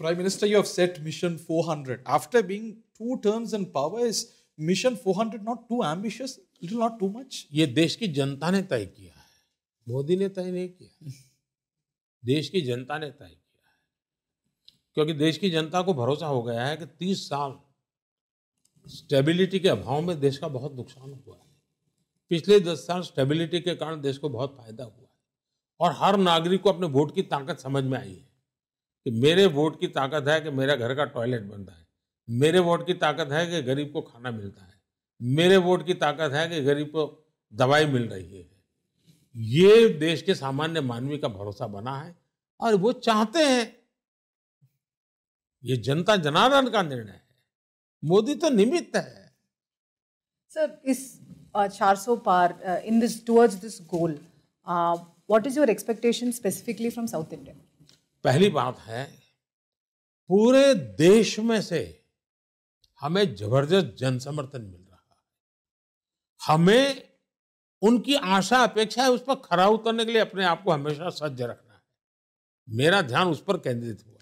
Prime Minister, you have set Mission 400. After being two terms in power, is Mission 400 not too ambitious? Little not too much? ये देश की जनता ने तय किया है मोदी ने तय नहीं किया देश की जनता ने तय किया है क्योंकि देश की जनता को भरोसा हो गया है कि 30 साल स्टेबिलिटी के अभाव में देश का बहुत नुकसान हुआ है पिछले दस साल स्टेबिलिटी के कारण देश को बहुत फायदा हुआ है और हर नागरिक को अपने वोट की ताकत समझ में आई है कि मेरे वोट की ताकत है कि मेरा घर का टॉयलेट बनता है मेरे वोट की ताकत है कि गरीब को खाना मिलता है मेरे वोट की ताकत है कि गरीब को दवाई मिल रही है ये देश के सामान्य मानवीय का भरोसा बना है और वो चाहते हैं ये जनता जनार्दन का निर्णय है मोदी तो निमित्त है सर इस चार सौ पार in this towards this goal what is your expectation specifically from South India पहली बात है पूरे देश में से हमें जबरदस्त जन समर्थन मिल रहा है हमें उनकी आशा अपेक्षा है उस पर खरा उतरने के लिए अपने आप को हमेशा सज्ज रखना है मेरा ध्यान उस पर केंद्रित हुआ